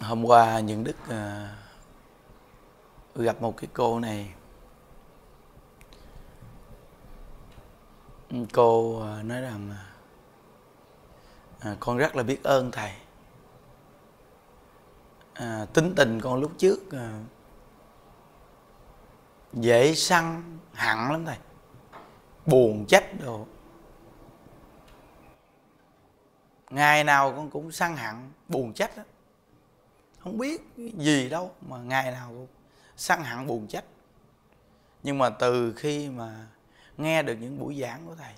hôm qua những đức à, gặp một cái cô này cô à, nói rằng à, con rất là biết ơn thầy à, tính tình con lúc trước à, dễ săn hẳn lắm thầy buồn trách đồ ngày nào con cũng săn hẳn buồn trách đó không biết gì đâu mà ngày nào cũng săn hẳn buồn trách nhưng mà từ khi mà nghe được những buổi giảng của thầy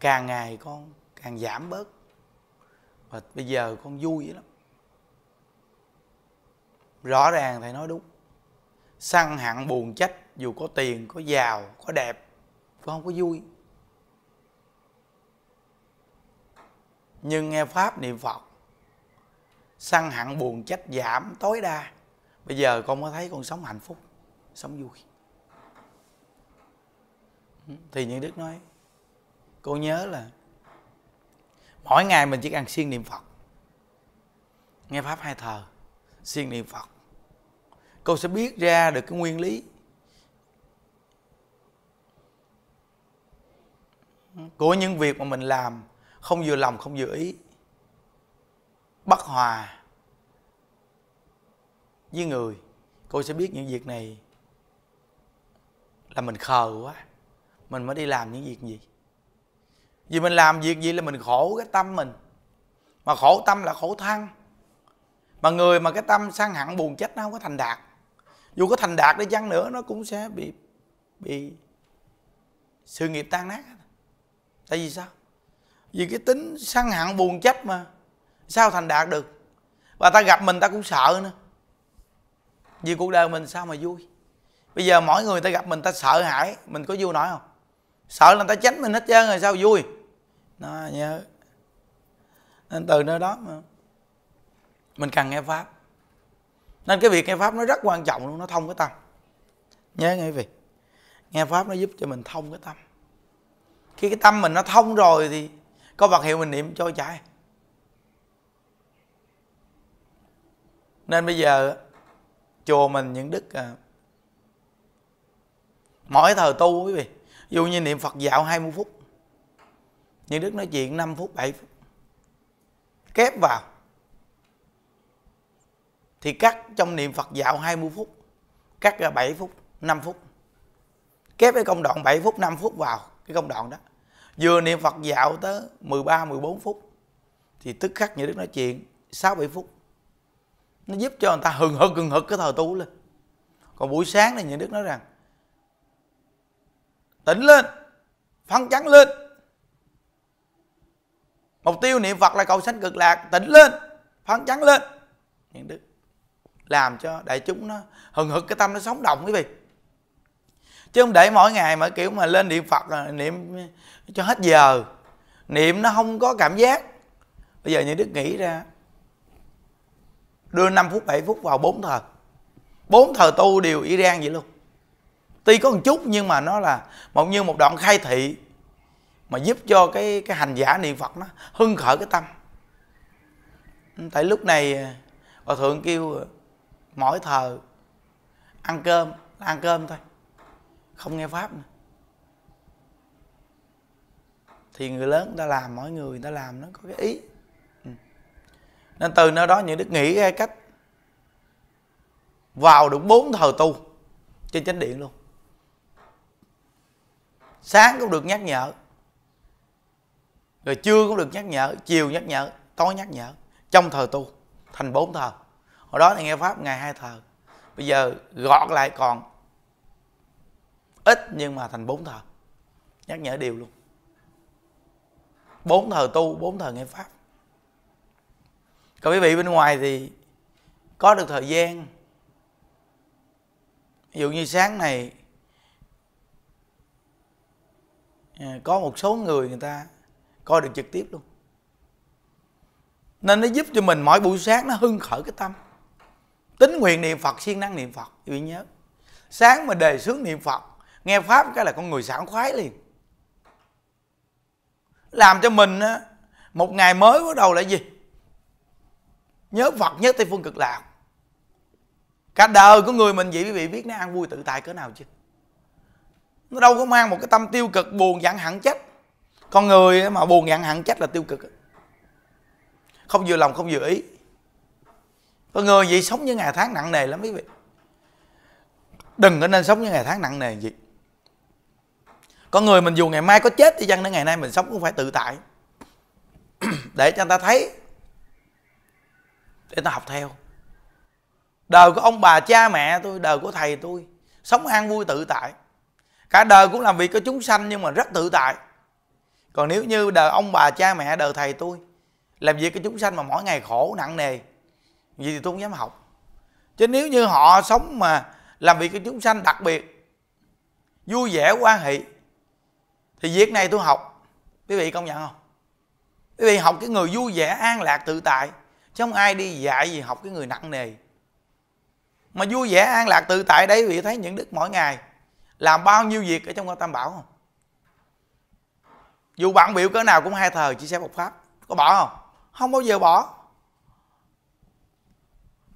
càng ngày con càng giảm bớt và bây giờ con vui lắm rõ ràng thầy nói đúng săn hẳn buồn trách dù có tiền có giàu có đẹp con không có vui nhưng nghe pháp niệm phật săn hẳn buồn trách giảm tối đa bây giờ con mới thấy con sống hạnh phúc sống vui thì như đức nói cô nhớ là mỗi ngày mình chỉ cần siêng niệm phật nghe pháp hai thờ siêng niệm phật cô sẽ biết ra được cái nguyên lý của những việc mà mình làm không vừa lòng không vừa ý bất hòa với người cô sẽ biết những việc này là mình khờ quá mình mới đi làm những việc gì vì mình làm việc gì là mình khổ cái tâm mình mà khổ tâm là khổ thân mà người mà cái tâm sang hẳn buồn chết nó không có thành đạt dù có thành đạt đi chăng nữa nó cũng sẽ bị bị sự nghiệp tan nát tại vì sao vì cái tính sang hẳn buồn chết mà sao thành đạt được và ta gặp mình ta cũng sợ nữa vì cuộc đời mình sao mà vui bây giờ mỗi người ta gặp mình ta sợ hãi mình có vui nổi không sợ là người ta tránh mình hết trơn rồi sao vui nó nhớ nên từ nơi đó mà mình cần nghe pháp nên cái việc nghe pháp nó rất quan trọng luôn nó thông cái tâm nhớ nghe quý nghe pháp nó giúp cho mình thông cái tâm khi cái tâm mình nó thông rồi thì có vật hiệu mình niệm cho chạy nên bây giờ chùa mình những đức à, mỗi thờ tu quý vị dù như niệm phật dạo 20 phút những đức nói chuyện 5 phút 7 phút kép vào thì cắt trong niệm phật dạo 20 phút cắt ra 7 phút 5 phút kép cái công đoạn 7 phút 5 phút vào cái công đoạn đó vừa niệm phật dạo tới 13 14 phút thì tức khắc như đức nói chuyện 6 7 phút nó giúp cho người ta hừng hực hừng hực cái thờ tu lên còn buổi sáng này nhà đức nói rằng tỉnh lên phấn chấn lên mục tiêu niệm phật là cầu sanh cực lạc tỉnh lên phấn chấn lên những đức làm cho đại chúng nó hừng hực cái tâm nó sống động quý vị chứ không để mỗi ngày mà kiểu mà lên niệm phật à, niệm cho hết giờ niệm nó không có cảm giác bây giờ như đức nghĩ ra đưa 5 phút 7 phút vào bốn thờ bốn thờ tu đều Iran vậy luôn tuy có một chút nhưng mà nó là một như một đoạn khai thị mà giúp cho cái cái hành giả niệm Phật nó hưng khởi cái tâm tại lúc này hòa thượng kêu mỗi thờ ăn cơm ăn cơm thôi không nghe pháp nữa. thì người lớn người ta làm mỗi người người ta làm nó có cái ý nên từ nơi đó những đức nghĩ ra cách vào được bốn thờ tu trên chánh điện luôn sáng cũng được nhắc nhở rồi trưa cũng được nhắc nhở chiều nhắc nhở tối nhắc nhở trong thờ tu thành bốn thờ hồi đó thì nghe pháp ngày hai thờ bây giờ gọt lại còn ít nhưng mà thành bốn thờ nhắc nhở điều luôn bốn thờ tu bốn thờ nghe pháp còn quý vị bên ngoài thì có được thời gian ví dụ như sáng này à, có một số người người ta coi được trực tiếp luôn nên nó giúp cho mình mỗi buổi sáng nó hưng khởi cái tâm tính nguyện niệm phật siêng năng niệm phật quý vị nhớ sáng mà đề xướng niệm phật nghe pháp cái là con người sảng khoái liền làm cho mình một ngày mới bắt đầu là gì nhớ phật nhớ tây phương cực lạc cả đời của người mình vậy quý vị biết nó ăn vui tự tại cỡ nào chứ nó đâu có mang một cái tâm tiêu cực buồn giận hẳn chết. con người mà buồn giận hẳn chết là tiêu cực không vừa lòng không vừa ý con người vậy sống những ngày tháng nặng nề lắm quý vị đừng có nên sống những ngày tháng nặng nề gì con người mình dù ngày mai có chết thì chăng đến ngày nay mình sống cũng phải tự tại để cho người ta thấy để ta học theo đời của ông bà cha mẹ tôi đời của thầy tôi sống an vui tự tại cả đời cũng làm việc cho chúng sanh nhưng mà rất tự tại còn nếu như đời ông bà cha mẹ đời thầy tôi làm việc cho chúng sanh mà mỗi ngày khổ nặng nề gì thì tôi không dám học chứ nếu như họ sống mà làm việc cho chúng sanh đặc biệt vui vẻ quan hệ thì việc này tôi học quý vị công nhận không quý vị học cái người vui vẻ an lạc tự tại chứ không ai đi dạy gì học cái người nặng nề mà vui vẻ an lạc tự tại đấy vì thấy những đức mỗi ngày làm bao nhiêu việc ở trong ngôi tam bảo không dù bạn biểu cỡ nào cũng hai thờ chỉ sẽ một pháp có bỏ không không bao giờ bỏ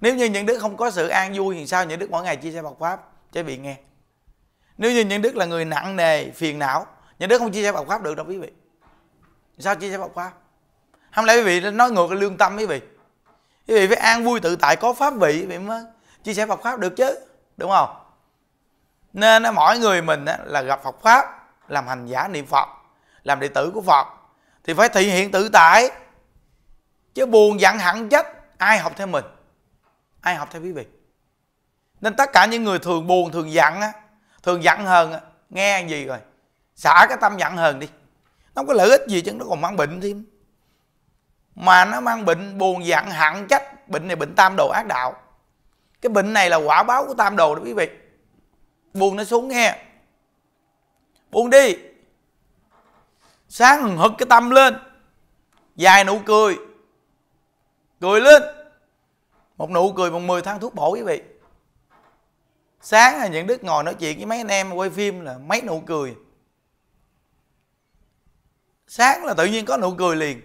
nếu như những đức không có sự an vui thì sao những đức mỗi ngày chia sẻ Phật pháp sẽ vị nghe nếu như những đức là người nặng nề phiền não những đức không chia sẻ Phật pháp được đâu quý vị sao chia sẻ Phật pháp không lẽ quý vị nói ngược lương tâm quý vị quý vị phải an vui tự tại có pháp vị quý mới chia sẻ Phật pháp được chứ đúng không nên mỗi người mình là gặp Phật pháp làm hành giả niệm Phật làm đệ tử của Phật thì phải thể hiện tự tại chứ buồn giận hẳn trách ai học theo mình ai học theo quý vị nên tất cả những người thường buồn thường giận á thường giận hờn nghe gì rồi xả cái tâm giận hờn đi nó không có lợi ích gì chứ nó còn mang bệnh thêm mà nó mang bệnh buồn giận hận trách bệnh này bệnh tam đồ ác đạo cái bệnh này là quả báo của tam đồ đó quý vị buồn nó xuống nghe buồn đi sáng hừng hực cái tâm lên dài nụ cười cười lên một nụ cười bằng 10 tháng thuốc bổ quý vị sáng là những đức ngồi nói chuyện với mấy anh em quay phim là mấy nụ cười sáng là tự nhiên có nụ cười liền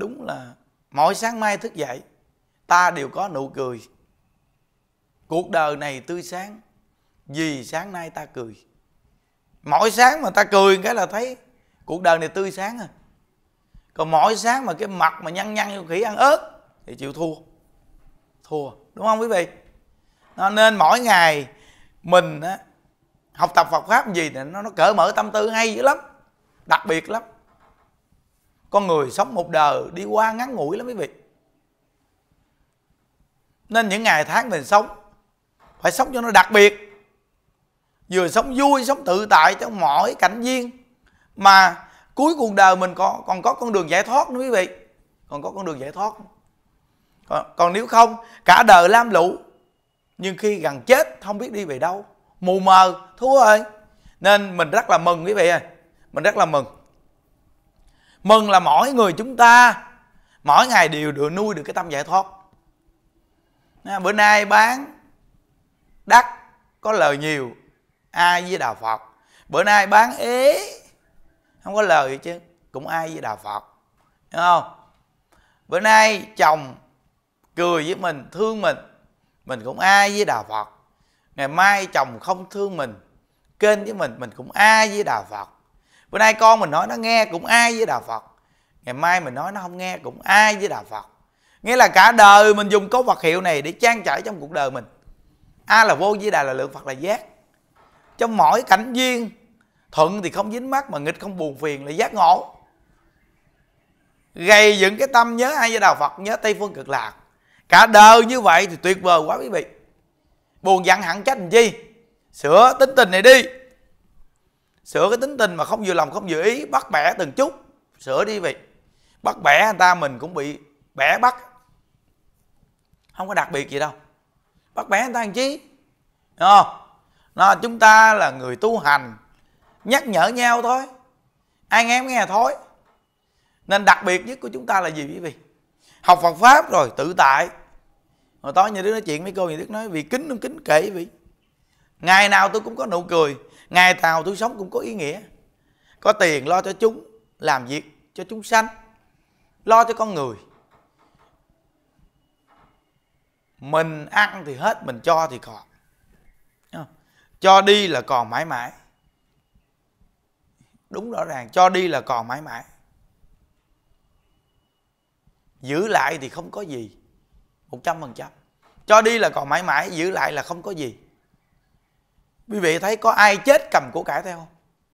đúng là mỗi sáng mai thức dậy ta đều có nụ cười cuộc đời này tươi sáng vì sáng nay ta cười mỗi sáng mà ta cười cái là thấy cuộc đời này tươi sáng à còn mỗi sáng mà cái mặt mà nhăn nhăn như khỉ ăn ớt thì chịu thua thua đúng không quý vị nên mỗi ngày mình học tập Phật pháp gì thì nó nó cởi mở tâm tư hay dữ lắm đặc biệt lắm con người sống một đời đi qua ngắn ngủi lắm quý vị nên những ngày tháng mình sống phải sống cho nó đặc biệt vừa sống vui sống tự tại trong mọi cảnh viên mà cuối cuộc đời mình còn còn có con đường giải thoát nữa quý vị còn có con đường giải thoát còn, còn nếu không cả đời lam lũ nhưng khi gần chết không biết đi về đâu mù mờ thú ơi nên mình rất là mừng quý vị ơi mình rất là mừng mừng là mỗi người chúng ta mỗi ngày đều được nuôi được cái tâm giải thoát bữa nay bán đắt có lời nhiều ai với đạo phật bữa nay bán ế không có lời chứ cũng ai với đạo phật Đúng không bữa nay chồng cười với mình thương mình mình cũng ai với đạo phật ngày mai chồng không thương mình kênh với mình mình cũng ai với đạo phật bữa nay con mình nói nó nghe cũng ai với đạo phật ngày mai mình nói nó không nghe cũng ai với đạo phật nghĩa là cả đời mình dùng câu vật hiệu này để trang trải trong cuộc đời mình a là vô với đà là lượng phật là giác trong mỗi cảnh duyên thuận thì không dính mắt mà nghịch không buồn phiền là giác ngộ gây dựng cái tâm nhớ ai với đạo phật nhớ tây phương cực lạc cả đời như vậy thì tuyệt vời quá quý vị buồn giận hẳn trách làm chi sửa tính tình này đi sửa cái tính tình mà không vừa lòng không vừa ý bắt bẻ từng chút sửa đi vậy bắt bẻ người ta mình cũng bị bẻ bắt không có đặc biệt gì đâu bắt bẻ người ta làm chi Đúng không nó chúng ta là người tu hành nhắc nhở nhau thôi ai nghe nghe thôi nên đặc biệt nhất của chúng ta là gì quý vị học Phật pháp rồi tự tại rồi tối như đứa nói chuyện mấy cô như đứa nói vì kính không kính kể vị ngày nào tôi cũng có nụ cười ngày tàu tôi sống cũng có ý nghĩa có tiền lo cho chúng làm việc cho chúng sanh lo cho con người mình ăn thì hết mình cho thì còn cho đi là còn mãi mãi đúng rõ ràng cho đi là còn mãi mãi giữ lại thì không có gì một trăm phần trăm cho đi là còn mãi mãi giữ lại là không có gì quý vị thấy có ai chết cầm của cải theo không